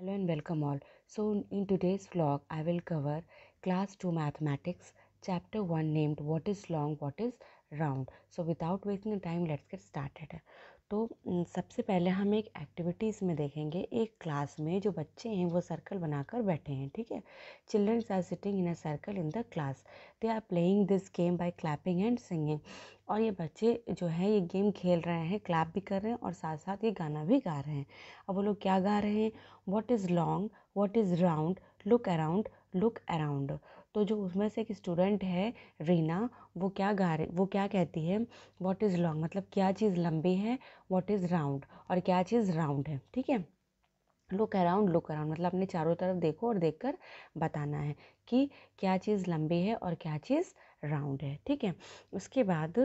Hello and welcome all. So in today's vlog I will cover class 2 mathematics chapter 1 named what is long what is round. So without wasting time let's get started. तो सबसे पहले हम एक activities में देखेंगे एक class में जो बच्चे हैं वो सर्कल बनाकर बैठे हैं ठीक है childrens are sitting in a circle in the class they are playing this game by clapping and singing और ये बच्चे जो है ये गेम खेल रहे हैं क्लैप भी कर रहे हैं और साथ साथ ये गाना भी गा रहे हैं अब वो लोग क्या गा रहे हैं what is long what is round look around look around तो जो उसमें से एक स्टूडेंट है रीना वो क्या गा रही वो क्या कहती है व्हाट इज़ लॉन्ग मतलब क्या चीज़ लंबी है व्हाट इज़ राउंड और क्या चीज़ राउंड है ठीक है लुक अराउंड लुक अराउंड मतलब अपने चारों तरफ देखो और देखकर बताना है कि क्या चीज़ लंबी है और क्या चीज़ राउंड है ठीक है उसके बाद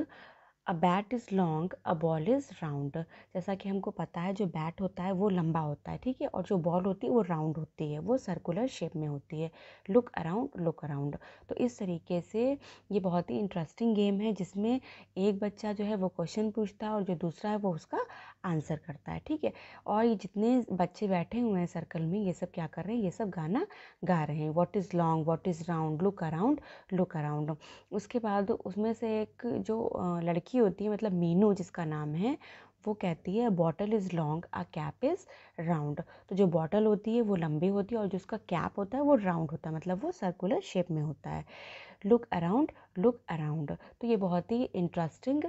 a bat is long a ball is round जैसा कि हमको पता है जो बैट होता है वो लंबा होता है ठीक है और जो बॉल होती है वो राउंड होती है वो सर्कुलर शेप में होती है लुक अराउंड लुक अराउंड तो इस तरीके से ये बहुत ही इंटरेस्टिंग गेम है जिसमें एक बच्चा जो है वो क्वेश्चन पूछता है और जो दूसरा है वो उसका आंसर करता है ठीक है और ये जितने बच्चे बैठे हुए हैं सर्कल में ये सब क्या कर रहे हैं ये सब गाना गा रहे हैं what is long what is round look around look around उसके बाद उसमें से एक जो लड़की लड़की होती है मतलब मीनू जिसका नाम है वो कहती है bottle is long a cap is round तो जो बॉटल होती है वो लंबी होती है और जो उसका कैप होता है वो राउंड होता है मतलब वो सर्कुलर शेप में होता है लुक अराउंड लुक अराउंड तो ये बहुत ही इंटरेस्टिंग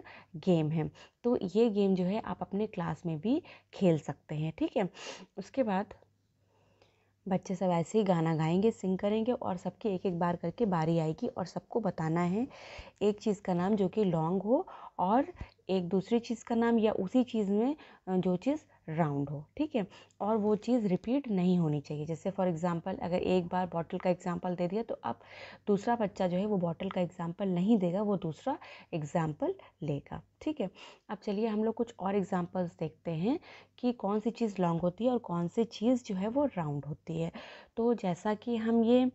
गेम है तो ये गेम जो है आप अपने क्लास में भी खेल सकते हैं ठीक है उसके बाद बच्चे सब ऐसे ही गाना गाएंगे सिंग करेंगे और सबकी एक एक बार करके बारी आएगी और सबको बताना है एक चीज़ का नाम जो कि लॉन्ग हो और एक दूसरी चीज़ का नाम या उसी चीज़ में जो चीज़ राउंड हो ठीक है और वो चीज़ रिपीट नहीं होनी चाहिए जैसे फॉर एग्ज़ाम्पल अगर एक बार बॉटल का एग्ज़ाम्पल दे दिया तो अब दूसरा बच्चा जो है वो बॉटल का एग्ज़ाम्पल नहीं देगा वो दूसरा एग्ज़ाम्पल लेगा ठीक है अब चलिए हम लोग कुछ और एग्ज़ाम्पल्स देखते हैं कि कौन सी चीज़ लॉन्ग होती है और कौन सी चीज़ जो है वो राउंड होती है तो जैसा कि हम ये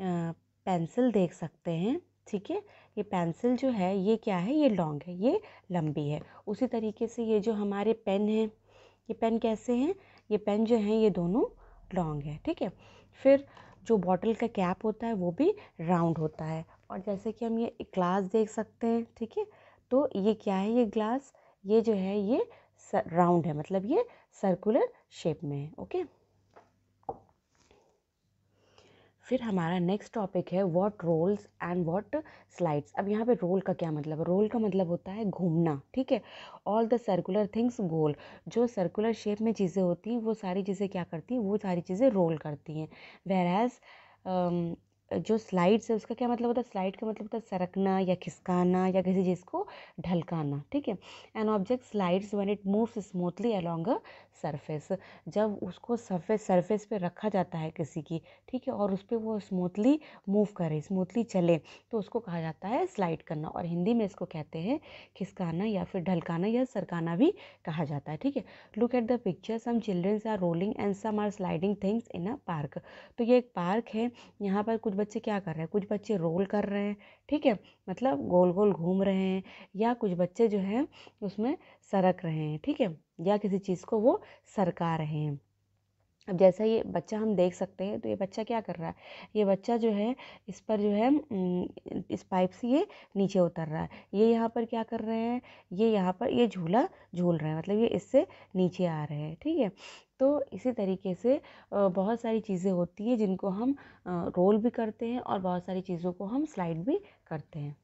पेंसिल देख सकते हैं ठीक है ये पेंसिल जो है ये क्या है ये लॉन्ग है ये लंबी है उसी तरीके से ये जो हमारे पेन हैं ये पेन कैसे हैं ये पेन जो हैं ये दोनों लॉन्ग है ठीक है फिर जो बॉटल का कैप होता है वो भी राउंड होता है और जैसे कि हम ये ग्लास देख सकते हैं ठीक है तो ये क्या है ये ग्लास ये जो है ये राउंड है मतलब ये सर्कुलर शेप में है ओके फिर हमारा नेक्स्ट टॉपिक है what rolls and what slides अब यहाँ पे रोल का क्या मतलब है रोल का मतलब होता है घूमना ठीक है ऑल द सर्कुलर थिंग्स गोल जो सर्कुलर शेप में चीज़ें होती हैं वो सारी चीज़ें क्या करती हैं वो सारी चीज़ें रोल करती हैं वेर एज़ um, जो स्लाइड्स है उसका क्या मतलब होता है स्लाइड का मतलब होता है सरकना या खिसकाना या किसी चीज़ को ढलकाना ठीक है an object slides when it moves smoothly along a surface जब उसको सरफेस सरफेस पे रखा जाता है किसी की ठीक है और उस पर वो स्मूथली मूव करे स्मूथली चले तो उसको कहा जाता है स्लाइड करना और हिंदी में इसको कहते हैं खिसकाना या फिर ढलकाना या सरकाना भी कहा जाता है ठीक है look at the picture some childrens are rolling and some are sliding things in a park तो ये एक पार्क है यहाँ पर कुछ बच्चे क्या कर रहे हैं कुछ बच्चे रोल कर रहे हैं ठीक है मतलब गोल गोल घूम रहे हैं या कुछ बच्चे जो हैं उसमें सरक रहे हैं ठीक है या किसी चीज़ को वो सरका रहे हैं अब जैसा ये बच्चा हम देख सकते हैं तो ये बच्चा क्या कर रहा है ये बच्चा जो है इस पर जो है इस पाइप से ये नीचे उतर रहा है ये यहाँ पर क्या कर रहे हैं ये यहाँ पर ये झूला झूल रहे हैं मतलब ये इससे नीचे आ रहे हैं ठीक है तो इसी तरीके से बहुत सारी चीज़ें होती हैं जिनको हम रोल भी करते हैं और बहुत सारी चीज़ों को हम स्लाइड भी करते हैं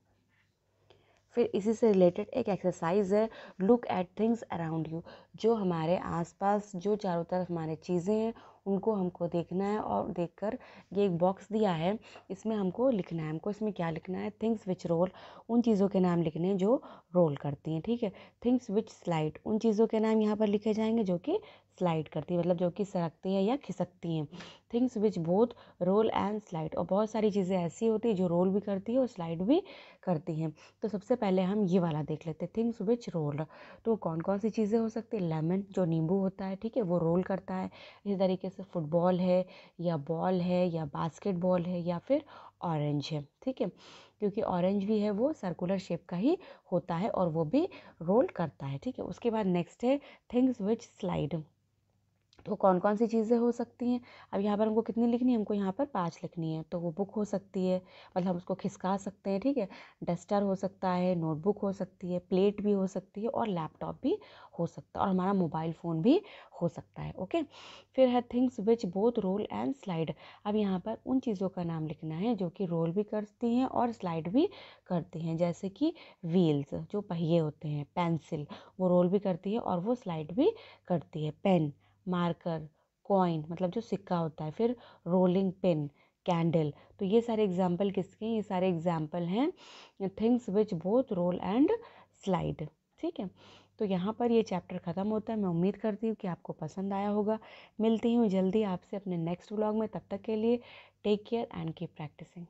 फिर इसी से रिलेटेड एक एक्सरसाइज है look at things around you जो हमारे आसपास जो चारों तरफ हमारे चीज़ें हैं उनको हमको देखना है और देख कर ये एक बॉक्स दिया है इसमें हमको लिखना है हमको इसमें क्या लिखना है थिंग्स विच रोल उन चीज़ों के नाम लिखने हैं जो रोल करती हैं ठीक है थिंग्स विच स्लाइड उन चीज़ों के नाम यहाँ पर लिखे जाएंगे जो कि स्लाइड करती है मतलब जो कि सरकती है या खिसकती हैं things which both roll and slide और बहुत सारी चीज़ें ऐसी होती हैं जो रोल भी करती है और स्लाइड भी करती हैं तो सबसे पहले हम ये वाला देख लेते हैं थिंग्स विच रोल तो कौन कौन सी चीज़ें हो सकती है लेमन जो नींबू होता है ठीक है वो रोल करता है इसी तरीके से जैसे फुटबॉल है या बॉल है या बास्केटबॉल है या फिर ऑरेंज है ठीक है क्योंकि ऑरेंज भी है वो सर्कुलर शेप का ही होता है और वो भी रोल करता है ठीक है उसके बाद नेक्स्ट है थिंग्स विच स्लाइड तो कौन कौन सी चीज़ें हो सकती हैं अब यहाँ पर हमको कितनी लिखनी है हमको यहाँ पर पाँच लिखनी है तो वो बुक हो सकती है मतलब हम उसको खिसका सकते हैं ठीक है डस्टर हो सकता है नोटबुक हो सकती है प्लेट भी हो सकती है और लैपटॉप भी हो सकता है और हमारा मोबाइल फ़ोन भी हो सकता है ओके फिर है things which both roll and slide अब यहाँ पर उन चीज़ों का नाम लिखना है जो कि रोल भी करती हैं और स्लाइड भी करती हैं जैसे कि व्हील्स जो पहिए होते हैं पेंसिल वो रोल भी करती है और वो स्लाइड भी करती है पेन मार्कर कॉइन मतलब जो सिक्का होता है फिर रोलिंग पिन कैंडल तो ये सारे एग्जाम्पल किसके हैं ये सारे एग्जाम्पल हैं things which both roll and slide ठीक है तो यहाँ पर ये चैप्टर ख़त्म होता है मैं उम्मीद करती हूँ कि आपको पसंद आया होगा मिलती हूँ जल्दी आपसे अपने नेक्स्ट व्लॉग में तब तक के लिए take care and keep practising